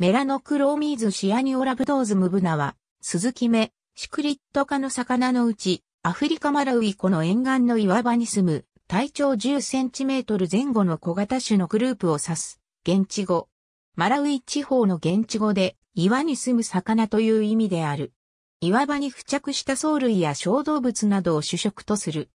メラノクローミーズシアニオラブドーズムブナは、スズキ目、シクリット科の魚のうち、アフリカマラウイ湖の沿岸の岩場に住む、体長10センチメートル前後の小型種のグループを指す、現地語。マラウイ地方の現地語で、岩に住む魚という意味である。岩場に付着した藻類や小動物などを主食とする。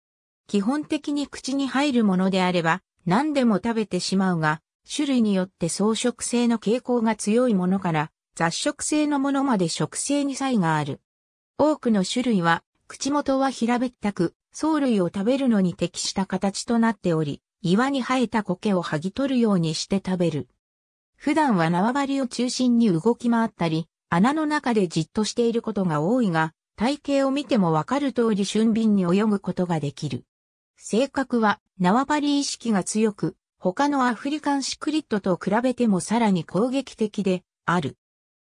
基本的に口に入るものであれば、何でも食べてしまうが、種類によって草食性の傾向が強いものから雑食性のものまで食性に差異がある。多くの種類は口元は平べったく藻類を食べるのに適した形となっており、岩に生えた苔を剥ぎ取るようにして食べる。普段は縄張りを中心に動き回ったり、穴の中でじっとしていることが多いが、体型を見てもわかる通り俊敏に泳ぐことができる。性格は縄張り意識が強く、他のアフリカンシクリットと比べてもさらに攻撃的である。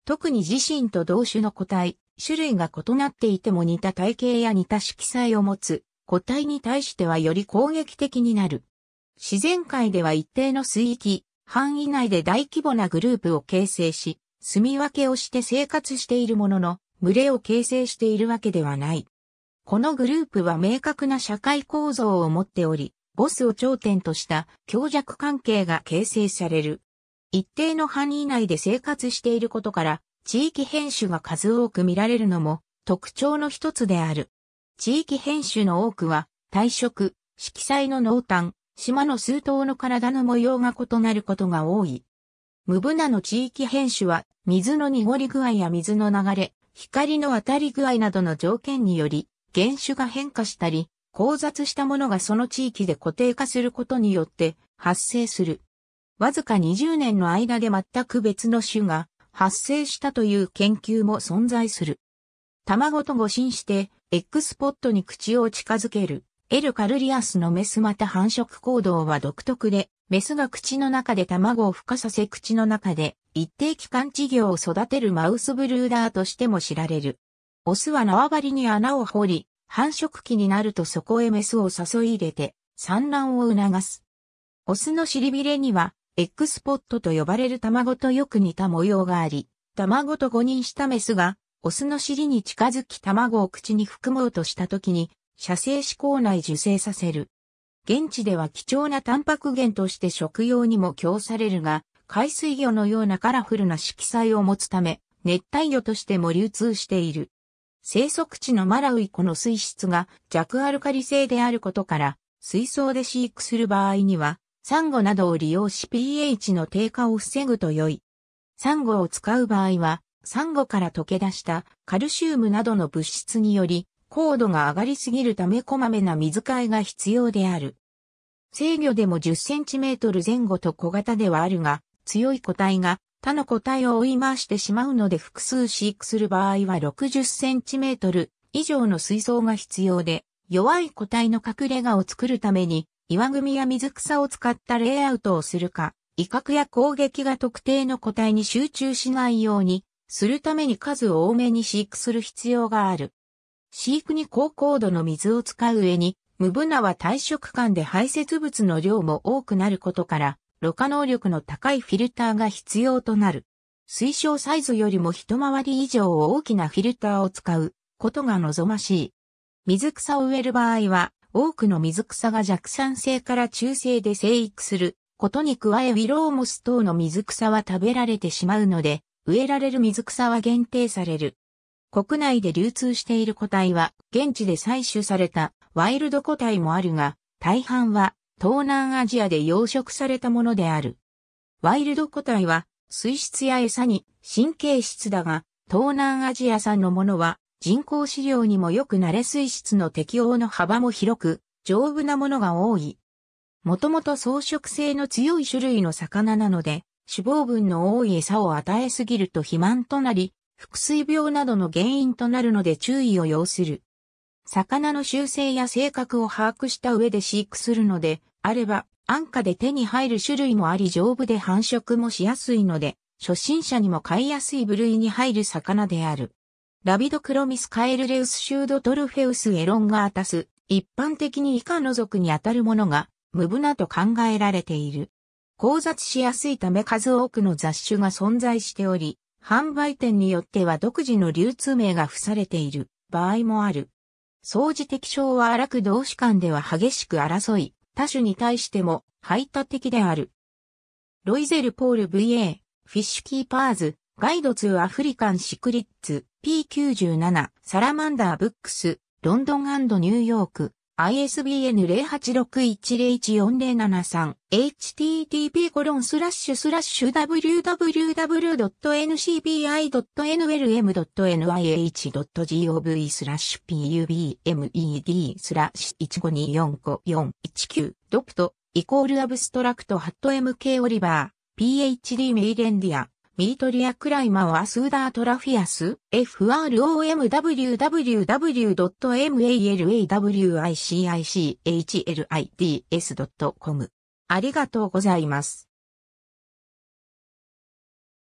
特に自身と同種の個体、種類が異なっていても似た体型や似た色彩を持つ個体に対してはより攻撃的になる。自然界では一定の水域、範囲内で大規模なグループを形成し、住み分けをして生活しているものの、群れを形成しているわけではない。このグループは明確な社会構造を持っており、ボスを頂点とした強弱関係が形成される。一定の範囲内で生活していることから、地域変種が数多く見られるのも特徴の一つである。地域変種の多くは、体色、色彩の濃淡、島の数頭の体の模様が異なることが多い。無ブナの地域変種は、水の濁り具合や水の流れ、光の当たり具合などの条件により、原種が変化したり、交雑したものがその地域で固定化することによって発生する。わずか20年の間で全く別の種が発生したという研究も存在する。卵と誤信して X ポットに口を近づける。エルカルリアスのメスまた繁殖行動は独特で、メスが口の中で卵を孵化させ口の中で一定期間稚魚を育てるマウスブルーダーとしても知られる。オスは縄張りに穴を掘り、繁殖期になるとそこへメスを誘い入れて産卵を促す。オスの尻びれには、エッグスポットと呼ばれる卵とよく似た模様があり、卵と誤認したメスが、オスの尻に近づき卵を口に含もうとした時に、射精子口内受精させる。現地では貴重なタンパク源として食用にも供されるが、海水魚のようなカラフルな色彩を持つため、熱帯魚としても流通している。生息地のマラウイ湖の水質が弱アルカリ性であることから、水槽で飼育する場合には、サンゴなどを利用し pH の低下を防ぐと良い。サンゴを使う場合は、サンゴから溶け出したカルシウムなどの物質により、高度が上がりすぎるためこまめな水替えが必要である。制御でも 10cm 前後と小型ではあるが、強い個体が他の個体を追い回してしまうので複数飼育する場合は60センチメートル以上の水槽が必要で、弱い個体の隠れ家を作るために、岩組や水草を使ったレイアウトをするか、威嚇や攻撃が特定の個体に集中しないように、するために数を多めに飼育する必要がある。飼育に高高度の水を使う上に、無ブナは退食間で排泄物の量も多くなることから、ろ過能力の高いフィルターが必要となる。推奨サイズよりも一回り以上大きなフィルターを使うことが望ましい。水草を植える場合は、多くの水草が弱酸性から中性で生育することに加えウィローモス等の水草は食べられてしまうので、植えられる水草は限定される。国内で流通している個体は、現地で採取されたワイルド個体もあるが、大半は東南アジアで養殖されたものである。ワイルド個体は水質や餌に神経質だが、東南アジア産のものは人工飼料にもよく慣れ水質の適応の幅も広く、丈夫なものが多い。もともと草食性の強い種類の魚なので、脂肪分の多い餌を与えすぎると肥満となり、腹水病などの原因となるので注意を要する。魚の習性や性格を把握した上で飼育するので、あれば、安価で手に入る種類もあり丈夫で繁殖もしやすいので、初心者にも飼いやすい部類に入る魚である。ラビドクロミスカエルレウスシュードトルフェウスエロンガータス、一般的に以下の属にあたるものが、無ブナと考えられている。交雑しやすいため数多くの雑種が存在しており、販売店によっては独自の流通名が付されている場合もある。相似的症は荒く同士間では激しく争い、他種に対しても排他的である。ロイゼル・ポール VA、フィッシュキーパーズ、ガイドツー・アフリカン・シクリッツ、P97、サラマンダー・ブックス、ロンドンニューヨーク、ISBN 0861014073 http コロンスラッシュスラッシュ www.ncbi.nlm.nih.gov スラッシュ pubmed スラッシュ1524549ドプトイコールアブストラクトハット MK オリバー PhD メイレンディアミートリア・クライマはスーダートラフィアス、f r o m w w w m a l a w i c i c l i d s c o m ありがとうございます。